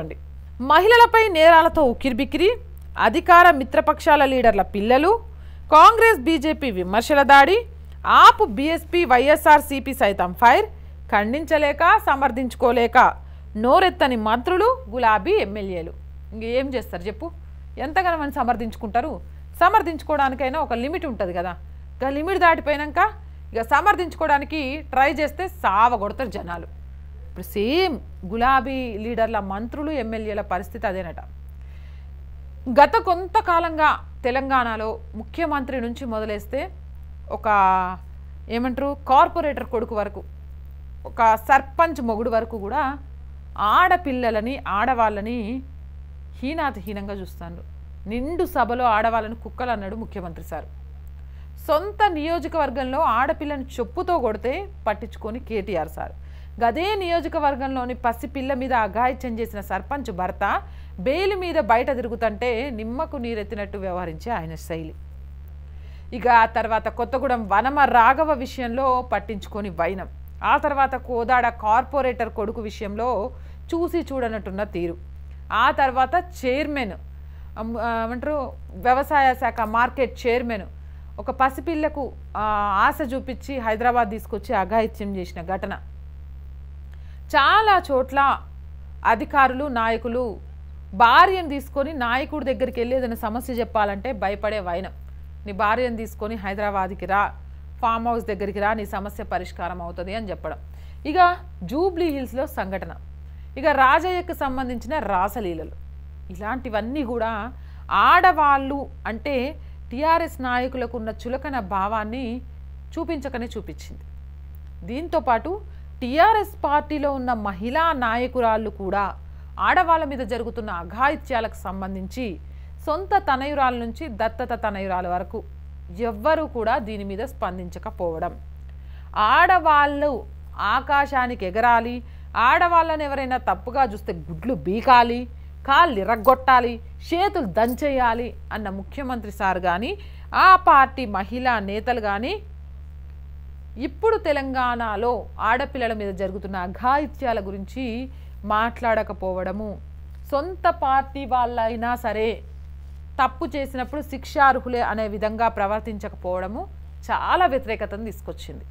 చెప్పండి మహిళలపై నేరాలతో ఉక్కిరిబిక్కిరి అధికార మిత్రపక్షాల లీడర్ల పిల్లలు కాంగ్రెస్ బీజేపీ విమర్శల దాడి ఆపు బీఎస్పీ వైఎస్ఆర్సీపీ సైతం ఫైర్ ఖండించలేక సమర్థించుకోలేక నోరెత్తని మంత్రులు గులాబీ ఎమ్మెల్యేలు ఇంకేం చేస్తారు చెప్పు ఎంతగానో మనం సమర్థించుకుంటారు సమర్థించుకోవడానికైనా ఒక లిమిట్ ఉంటుంది కదా ఇక లిమిట్ దాటిపోయాక ఇక సమర్థించుకోవడానికి ట్రై చేస్తే సావగొడతారు జనాలు ఇప్పుడు సేమ్ గులాబీ లీడర్ల మంత్రులు ఎమ్మెల్యేల పరిస్థితి అదేనట గత కొంతకాలంగా తెలంగాణలో ముఖ్యమంత్రి నుంచి మొదలేస్తే ఒక ఏమంటారు కార్పొరేటర్ కొడుకు వరకు ఒక సర్పంచ్ మొగుడు వరకు కూడా ఆడపిల్లలని ఆడవాళ్ళని హీనాతిహీనంగా చూస్తాను నిండు సభలో ఆడవాళ్ళని కుక్కలు అన్నాడు ముఖ్యమంత్రి సారు సొంత నియోజకవర్గంలో ఆడపిల్లని చెప్పుతో కొడితే పట్టించుకొని కేటీఆర్ సార్ గదే నియోజకవర్గంలోని పసిపిల్ల మీద అఘాయిత్యం చేసిన సర్పంచ్ భర్త బెయిల్ మీద బయట తిరుగుతుంటే నిమ్మకు నీరెత్తినట్టు వ్యవహరించే ఆయన శైలి ఇక ఆ తర్వాత కొత్తగూడెం వనమ రాఘవ విషయంలో పట్టించుకొని వైనం ఆ తర్వాత కోదాడ కార్పొరేటర్ కొడుకు విషయంలో చూసి చూడనట్టున్న తీరు ఆ తర్వాత చైర్మన్ అంటారు వ్యవసాయ శాఖ మార్కెట్ చైర్మన్ ఒక పసిపిల్లకు ఆశ చూపించి హైదరాబాద్ తీసుకొచ్చి అఘాయిత్యం చేసిన ఘటన చాలా చోట్ల అధికారులు నాయకులు భార్యను తీసుకొని నాయకుడి దగ్గరికి వెళ్ళేదన్న సమస్య చెప్పాలంటే భయపడే వైనం నీ భార్యను తీసుకొని హైదరాబాద్కి రా ఫామ్ హౌస్ దగ్గరికి రా నీ సమస్య పరిష్కారం అవుతుంది అని చెప్పడం ఇక జూబ్లీ హిల్స్లో సంఘటన ఇక రాజయ్యకు సంబంధించిన రాసలీలలు ఇలాంటివన్నీ కూడా ఆడవాళ్ళు అంటే టీఆర్ఎస్ నాయకులకు ఉన్న చులకన భావాన్ని చూపించకనే చూపించింది దీంతోపాటు టీఆర్ఎస్ పార్టీలో ఉన్న మహిళా నాయకురాళ్ళు కూడా ఆడవాళ్ళ మీద జరుగుతున్న అఘాయిత్యాలకు సంబంధించి సొంత తనయురాల నుంచి దత్తత తనయురాల వరకు ఎవ్వరూ కూడా దీని మీద స్పందించకపోవడం ఆడవాళ్ళు ఆకాశానికి ఎగరాలి ఆడవాళ్ళని ఎవరైనా తప్పుగా చూస్తే గుడ్లు బీకాలి కాళ్ళు ఇరగొట్టాలి చేతులు దంచేయాలి అన్న ముఖ్యమంత్రి సార్ కానీ ఆ పార్టీ మహిళా నేతలు కానీ ఇప్పుడు తెలంగాణలో ఆడపిల్లల మీద జరుగుతున్న అఘాయిత్యాల గురించి మాట్లాడకపోవడము సొంత పార్టీ వాళ్ళైనా సరే తప్పు చేసినప్పుడు శిక్షార్హులే అనే విధంగా ప్రవర్తించకపోవడము చాలా వ్యతిరేకతను తీసుకొచ్చింది